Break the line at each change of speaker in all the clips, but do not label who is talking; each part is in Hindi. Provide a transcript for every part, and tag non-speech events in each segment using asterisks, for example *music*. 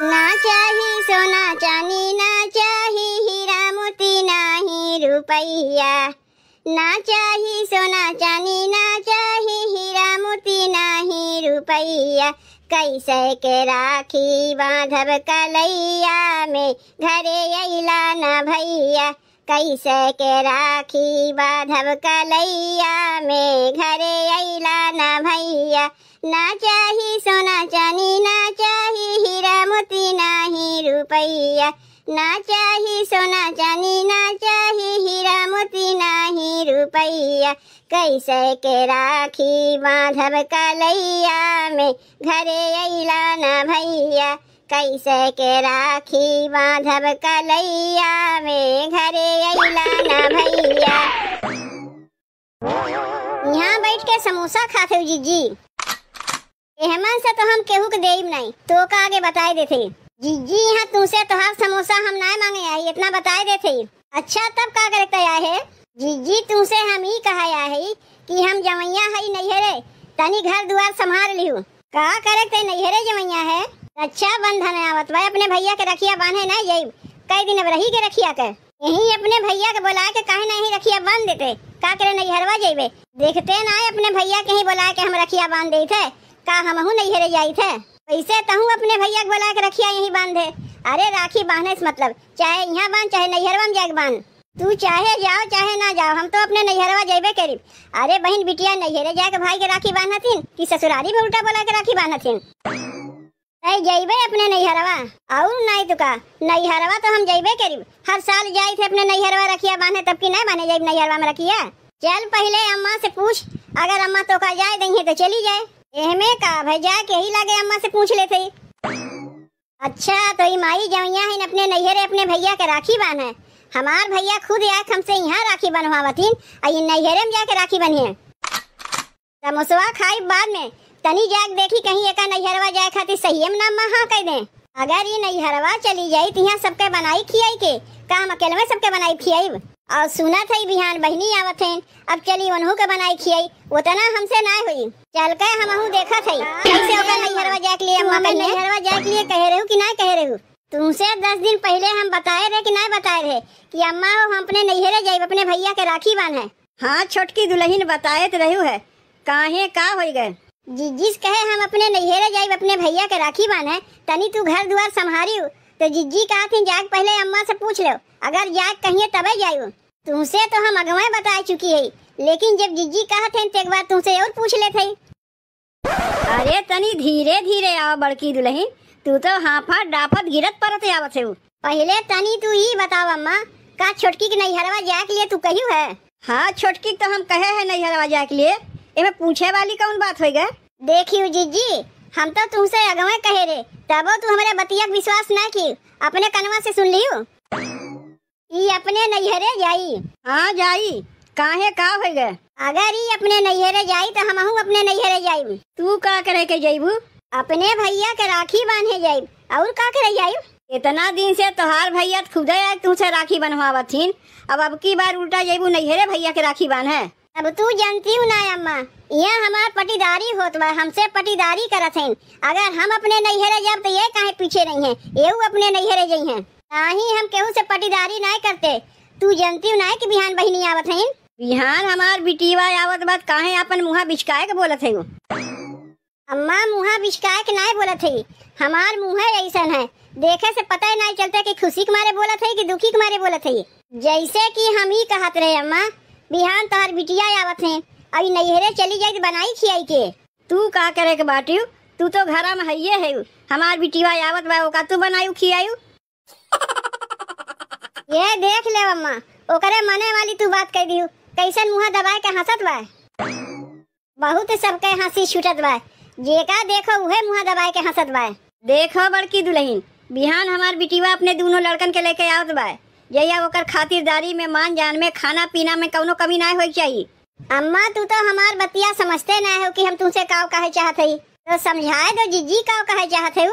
ना चाही सोना चांदी ना चाही हीरा मोती ना ही रुपया ना चाही सोना चांदी ना चाही हीरा मोती ना ही रुपया कैसे के राखी बांधब कलैया में घरे अला न भैया कैसे के राखी बांधब कलैया में घरे अला न भैया ना चाही सोना चांदी चाही नाही रुपैया ना चाही सोना चानी ना चाही हीरा मोती नाही रुपया कैसे के राखी बांधव कलैया में घरे ऐला ना भैया कैसे के राखी बांधव कलैया में घरे ऐला ना भैया यहाँ बैठ के समोसा खाते जी जी मेहमान से तो हम केहू के देव नहीं तो का आगे बताए देते जी जी हाँ तुमसे तो हर हाँ, समोसा हम ना मांगे आई इतना बताए दे थे अच्छा तब का करे तया है जी जी तुमसे हम ही कहा या है कि हम जमैया है नहीं है तनी घर द्वार संभाल लिहू कहा करे ते नहीं है जमैया है अच्छा बंधन आवत भाई अपने भैया के रखिया बांधे न यही कई दिन अब रही के रखिया के यही अपने भैया के बुला के कहे नहीं रखिया बांध देते का करे नहीं हरवा जेबे देखते ना अपने भैया के ही बुला के हम रखिया बांध दे थे का हम नहीं हरे जाये थे ऐसे तो हूँ अपने भैया को बुला के रखिया यहीं बांधे अरे राखी बांधे मतलब चाहे यहाँ बांध चाहे नैहरवा में जाके बांध तू चाहे जाओ चाहे ना जाओ हम तो अपने नैहरवा जेबे करीब अरे बहन बिटिया नैहरे जाके भाई के राखी बांधतीन की ससुरारी में उल्टा बोला के राखी बांधतीन अरे जेबे अपने नैहरवा और नहीं तो का नैहरवा तो हम जेबे करीब हर साल जाए थे अपने नैहरवा रखिया बांधे तब की नहीं बांधे जाए नैहरवा में रखिया चल पहले अम्मा से पूछ अगर अम्मा तो का जाए देंगे तो चली जाए एहमे का भैया के ही लागे अम्मा से पूछ लेते ही अच्छा तो ई माई जवैया हिन अपने नैहरे अपने भैया के राखी बान है हमार भैया खुद आख हमसे यहाँ राखी बनवावतीन आ ई नैहरे में जाके राखी बनिए समोसवा तो खाई बाद में तनी जाग देखी कहीं एका नैहरवा जाए खातिर सही हम ना महा कह दे अगर ई नैहरवा चली जाई तो यहाँ सबके बनाई खियाई के काम अकेले में सबके बनाई खियाई और सुना था बिहान बहनी आवत है अब चली वनहु के बनाई खियाई खियई उतना तो हमसे ना हुई चल के हम अहू देखा था कैसे ओकर हाँ। नैहरवा जाए के लिए अम्मा के नैहरवा जाए के लिए कह रहू कि ना कह रहू तुमसे दस दिन पहले हम बताए रहे कि ना बताए रहे कि अम्मा हो हम अपने नैहरे जाइब अपने भैया के राखी बांध है हाँ छोटकी दुल्हन बताए तो रहू है काहे का हो गए जी जिस कहे हम अपने नैहरे जाइब अपने भैया के राखी बांध है तनी तू घर दुआर संभारी तो जिज्जी कहा थी जाग पहले अम्मा से पूछ लो अगर जाग कहिए तब जायू तुमसे तो हम अगवा बता चुकी है लेकिन जब जिज्जी कहा थे तो एक बार तुमसे और पूछ ले थे अरे तनी धीरे धीरे आओ बड़की दुल्हन तू तो हाफा डाफत गिरत पर पहले तनी तू ही बताओ अम्मा का छोटकी की नैहरवा जाए के लिए तू कही है हाँ छोटकी तो हम कहे है नैहरवा जाए के लिए पूछे वाली कौन बात हो गए देखियो जी हम तो तुमसे अगवा कहे रे तबो तू हमारे बतिया विश्वास ना की अपने कनवा से सुन लियो ये अपने नैहरे जाई हाँ जाई काहे का हो गए अगर ई अपने नैहरे जाई तो हम अपने नैहरे जाई तू का करे के जाइबू अपने भैया के राखी बांधे जाई और का करे जाई इतना दिन से तोहार भैया खुदे तुझसे राखी बनवावत अब अब की बार उल्टा जाइबू नैहरे भैया के राखी बांधे अब तू जानती हूँ ना अम्मा यह हमार पटीदारी होत बा हमसे पटीदारी करत हैं अगर हम अपने नैहरे जब तो ये काहे पीछे नहीं है ये अपने नैहरे जई हैं ताही हम केहू से पटीदारी ना करते तू जानती हूँ ना कि बिहान बहिनी आवत हैं बिहान हमार बिटीवा आवत बात काहे अपन मुहा बिचकाए के बोलत हैं अम्मा मुहा बिचकाए के ना बोलत है हमार मुँह ऐसा है देखे से पता ही नहीं चलता कि खुशी के मारे बोलत है कि दुखी के मारे बोलत है जैसे कि हम ही कहते रहे अम्मा बिहान तोहर बिटिया आवत है अभी नैहरे चली जाए बनाई खियाई के तू का करे के बाटू तू तो घर में हइये है हमार बिटिया आवत बा ओका तू बनायू खियायू *laughs* ये देख ले अम्मा ओकरे मने वाली तू बात कह दियो कैसे मुंह दबाए के हंसत बा बहुत सबके हंसी छूटत बा जेका देखो उहे मुंह दबाए के हंसत बा देखो बड़की दुल्हन बिहान हमार बिटिया अपने दोनों लड़कन के लेके आवत बा जहिया ओकर खातिरदारी में मान जान में खाना पीना में कोनो कमी ना होई चाहिए अम्मा तू तो हमार बतिया समझते ना हो कि हम तुमसे काव कहे चाहत है तो समझाए दो जीजी काव कहे चाहत है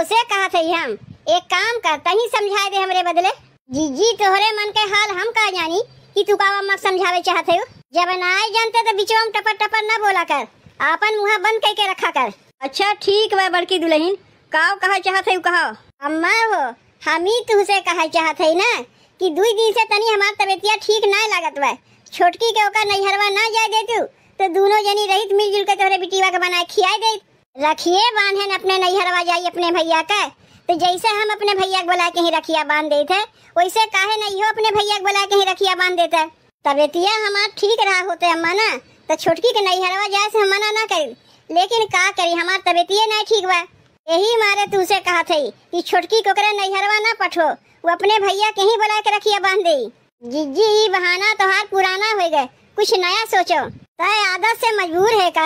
उसे कहत हई हम एक काम कर तही समझाए दे हमरे बदले जीजी तोहरे मन के हाल हम का जानी कि तू काव अम्मा समझावे चाहत है जब नाय जानते तो बीच में टपर टपर ना बोला कर आपन मुंह बंद करके रखा कर अच्छा ठीक है बड़की दुल्हन काव कहे चाहत है कहो अम्मा हो हम ही तुमसे कहे चाहत है ना कि दुई दिन से तनी हमार तबियतिया ठीक ना लागत बा छोटकी के ओकर नैहरवा ना जाए तू तो दोनों जनी रहित मिलजुल के तोरे बिटिया के बनाए खियाए दे रखिए बांधन अपने नैहरवा जाई अपने भैया के तो जैसे हम अपने भैया को बुला के ही रखिया बांध देते है वैसे काहे नहीं हो अपने भैया को बुला के ही रखिया बांध देते है तबियतिया हमार ठीक रहा होते अम्मा ना तो छोटकी के नैहरवा जाए से हम मना ना करी लेकिन का करी हमार तबियतिया नहीं ठीक बा यही मारे तू से कहा थे कि छोटकी को कोकरा नैहरवा ना पठो वो अपने भैया के ही बुला के रखिया बांध दी जिज्जी ई बहाना तोहार पुराना हो गए कुछ नया सोचो तय आदत से मजबूर है का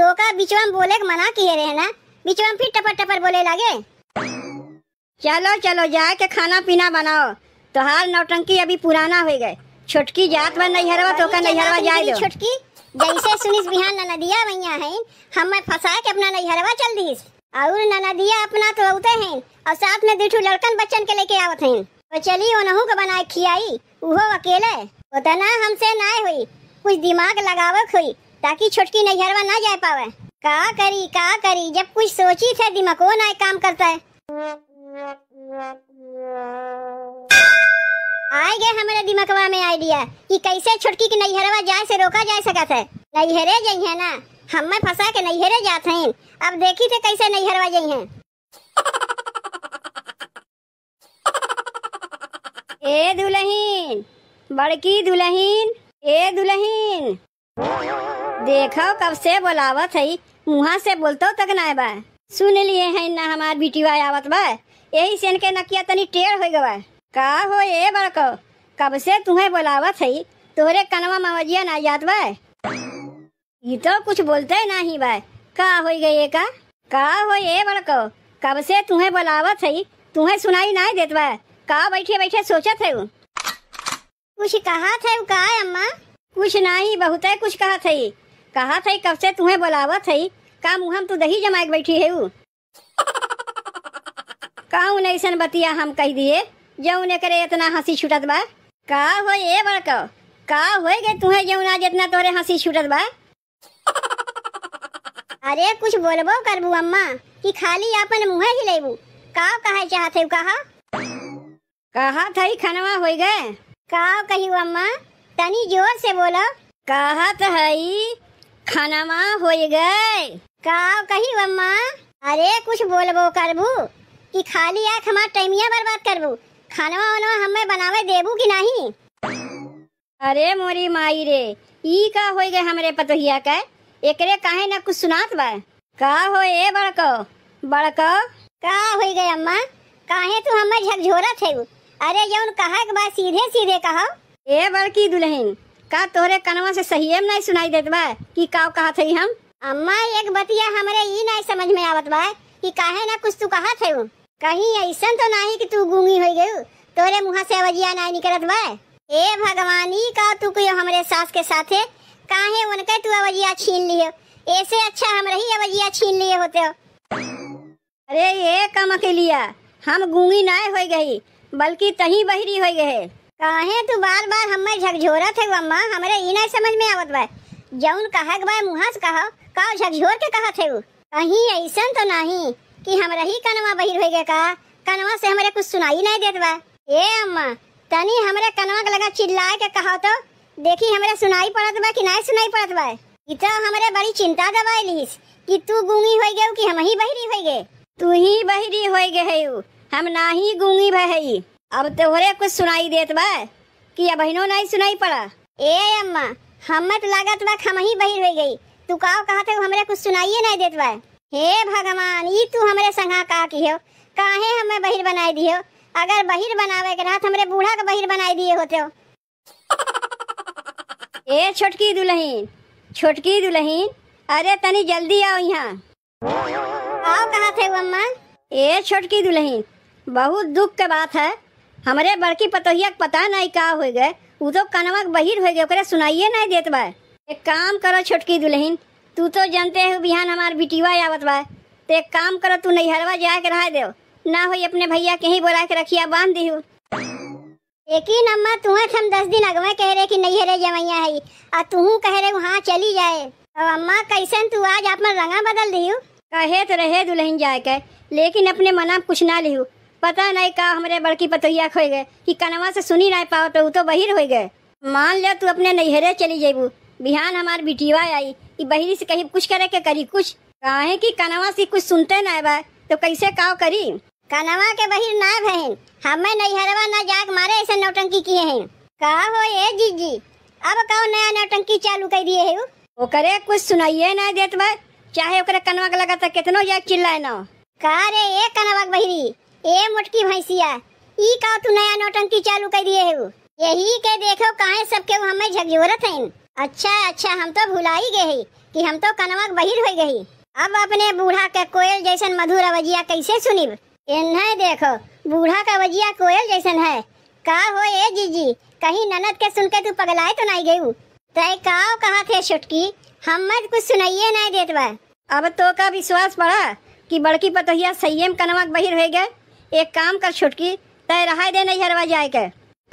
तो का बिचवा बोले के मना किए रहे ना बिचवा फिर टपर टपर बोले लगे चलो चलो जाए के खाना पीना बनाओ तोहार नौटंकी अभी पुराना हो गए छोटकी जात में नहीं हरवा तो का नहीं हरवा जाए दो छोटकी जैसे सुनिस बिहान ना नदिया भैया है हम मैं फंसा के अपना नहीं हरवा चल दीस और ननदिया अपना तो हैं और साथ में दिठू लड़कन बच्चन के लेके आवत हैं तो चली ओनहू का बनाए खियाई वो अकेले उतना हमसे ना हुई कुछ दिमाग लगावक हुई ताकि छोटकी नैहरवा ना जा पावे का करी का करी जब कुछ सोची थे दिमाग को ना काम करता है आए गए हमारे दिमागवा में आइडिया कि कैसे छुटकी की नैहरवा जाए से रोका जा सका था नैहरे जाइए ना हमें फंसा के नैहरे जाते हैं अब देखी थे कैसे नैहरवा जाई हैं ए दुलहीन बड़की दुलहीन ए दुलहीन देखो कब से बोलावत है मुहा से बोलतो तक ना बा सुन लिए है ना हमार बिटिवा आवत बा यही सेन के नकिया तनी टेढ़ हो गवा का हो ए बड़को कब से तुम्हें बोलावत है तुहरे कनवा मवजिया ना जात बा ये तो कुछ बोलते है नहीं भाई का हो गई ये का का हो ये बड़को कब से तुम्हें बुलावत है तुम्हें सुनाई नहीं देते बा का बैठे बैठे सोचत है कुछ कहा थे का अम्मा कुछ नहीं बहुत है कुछ कहा थी कहा थे कब से तुम्हें बुलावत है का मुँह तू तो दही जमा के बैठी है का उन्हें ऐसा बतिया हम कह दिए जो उन्हें करे इतना हंसी छुटत बा का हो ये बड़को का हो गए तुम्हें जो जौना जितना तोरे हंसी छुटत बा अरे कुछ बोलबो करबू अम्मा कि खाली अपन मुँह हिलेबू का कहे चाहते हो कहा कहा था ही खनवा हो गए का कही अम्मा तनी जोर से बोलो कहा थई खनवा हो गए का कही अम्मा अरे कुछ बोलबो करबू कि खाली आख हमार टाइमिया बर्बाद करबू खनवा वानवा हमें बनावे देबू कि नहीं अरे मोरी माई रे ई का हो गए हमरे पतोहिया का एकरे काहे ना कुछ सुनात बा का हो ए बड़को बड़को का हो गए अम्मा काहे तू हमें झकझोरत है अरे जौन कहा के बाद सीधे सीधे कहो ए बड़की दुल्हन का तोरे कनवा से सही में नहीं सुनाई देत बा कि का कहा थे हम अम्मा एक बतिया हमरे ई नहीं समझ में आवत बा कि काहे ना कुछ तू कहा थे कहीं ऐसा तो नहीं कि तू गूंगी हो गयू तोरे मुँह से अवजिया नहीं निकलत बा ए भगवानी का तू कोई हमरे सास के साथे काहे उनके तू अवजिया छीन लियो ऐसे अच्छा हम रही अवजिया छीन लिए होते हो अरे ये कम के लिया हम गूंगी नाय हो गई बल्कि तही बहरी हो गए काहे तू बार बार हमें झकझोरा थे अम्मा हमारे ई नहीं समझ में आवत बा जौन कहक बा मुहा से कहा का झकझोर के कहा थे कहीं ऐसा तो नहीं कि हम रही कनवा बहिर हो गए का कनवा से हमारे कुछ सुनाई नहीं देत बा ए अम्मा तनी हमारे कनवा के लगा चिल्लाए के कहा तो देखी हमरा सुनाई पड़त बा कि ना सुनाई पड़त बा ई तो हमरे बड़ी चिंता दबाइलिस कि तू गुंगी होई गेउ कि हम ही बहरी होई गे तू ही बहरी होई गे हयु हम नाही गुंगी भई अब तोहरे कुछ सुनाई देत बा कि अब बहनो नहीं सुनाई पड़ा ए अम्मा हमत लागत बा हम ही बहरी होई गई तू का कहत है हमरे कुछ सुनाइए नहीं देत बा हे भगवान ई तू हमरे संगा का की हो काहे हमें बहिर बनाई दियो अगर बहिर बनावे के रात हमरे बूढ़ा के बहिर बनाई दिए होते हो ए छोटकी दुल्हन छोटकी दुल्हन अरे तनी जल्दी आओ यहाँ आओ कहा थे अम्मा ए छोटकी दुल्हन बहुत दुख के बात है हमारे बड़की पतोहिया पता नहीं का हो गए वो तो कनवा बहिर हो गए ओकरे सुनाइए नहीं देते बा एक काम करो छोटकी दुल्हन तू तो जानते हो बिहान हमारे बिटिया आवत बा तो एक काम करो तू नैहरवा जाए के रहा दे ना हो अपने भैया के ही बोला के रखिया बांध दी एक ही तू है हम दस दिन अगवा कह रहे कि नहीं हरे जमैया है और तू कह रहे वहाँ चली जाए और अम्मा कैसे तू आज आप रंगा बदल दी कहे तो रहे दुल्हन जाए के लेकिन अपने मना कुछ ना लियो पता नहीं का हमारे बड़की पतोया खो गए कि कनवा से सुनी ना पाओ तो तो बहिर हो गए मान लिया तू अपने नैहरे चली जेबू बिहान हमार बिटिया आई बहिरी से कहीं कुछ करे के करी कुछ कहे कि कनवा से कुछ सुनते ना बा तो कैसे काव करी कनवा के बहिर ना भहन हमें हरवा ना जाग मारे ऐसे नौटंकी किए हैं कहा हो ये जीजी अब कौन नया नौटंकी चालू कर दिए है ओकरे कुछ सुनाइए ना देत बा चाहे ओकरे कनवा के लगा कितनो जाग चिल्लाए ना कहा रे ये कनवा बहिरी ए मुटकी भैंसिया ई का तू नया नौटंकी चालू कर दिए है यही के देखो काहे सबके हमें झकझोरत हैं अच्छा अच्छा हम तो भुला ही गए कि हम तो कनवा बहिर हो गई अब अपने बूढ़ा के कोयल जैसन मधुर अवजिया कैसे सुनिब इन्हें देखो बूढ़ा का वजिया कोयल जैसन है का हो ए जीजी कहीं ननद के सुन के तू पगलाए तो नहीं गयी तय काव कहा थे छुटकी हम मत कुछ सुनाइए नहीं देत अब तो का विश्वास पड़ा कि बड़की पतोहिया संयम कनमक बहिर हो गए एक काम कर छुटकी तय रहा दे नहीं हरवा जाए के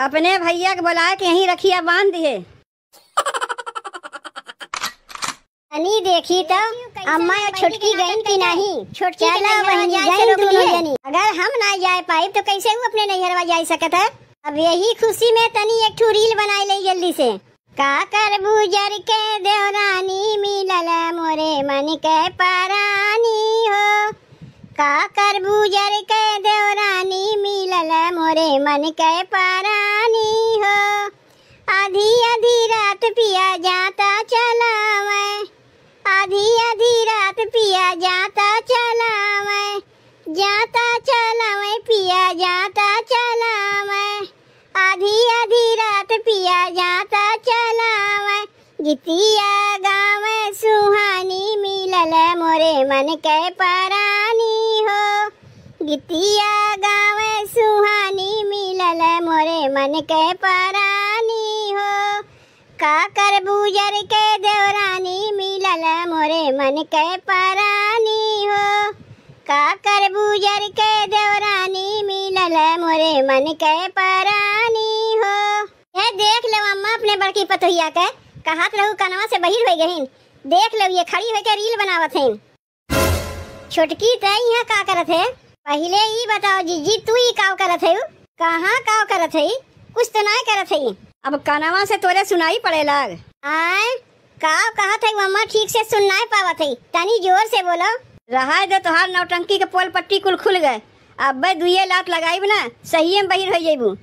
अपने भैया के बुलाए के यहीं रखिया बांध दिए नहीं देखी तो, तो अम्मा छुटकी गई की नहीं छुटकी तो अगर हम ना जाए पाए तो कैसे वो अपने नैहरवा जा सकता है अब यही खुशी में तनी एक रील बनाई ली जल्दी से का कर बुजर के देवरानी मिलल मोरे मन के परानी हो का कर बुजर के देवरानी मिलल मोरे मन के परानी हो आधी आधी रात पिया जाता चला मैं आधी आधी रात पिया जाता चला मैं जाता चला मैं पिया जाता चला मैं आधी आधी रात पिया जाता चला मैं गीतिया गाँव सुहानी मिलल मोरे मन के परानी हो गीतिया गाँव सुहानी मिलल मोरे मन के परानी हो का कर बुजर के देवरानी मिलल मोरे मन के परानी हो का कर बुजर के देवरानी मिलल मोरे मन के परानी हो ये देख लो अम्मा अपने बड़की पतोहिया के कहात रहू कनवा से बहिर हो गईन देख लो ये खड़ी होके रील बनावत हन छोटकी तो यहाँ का करत है पहले ही बताओ जीजी तू ही काव करत है कहाँ काव करत है कुछ तो ना करत है अब कनवा से तोरे सुनाई पड़े लग आए का कहा थे मम्मा ठीक से सुन नहीं पावा थी तनी जोर से बोलो रहा दे तोहार नौटंकी के पोल पट्टी कुल खुल गए अब दुए लाट लगाई ना सही में बहिर हो जेबू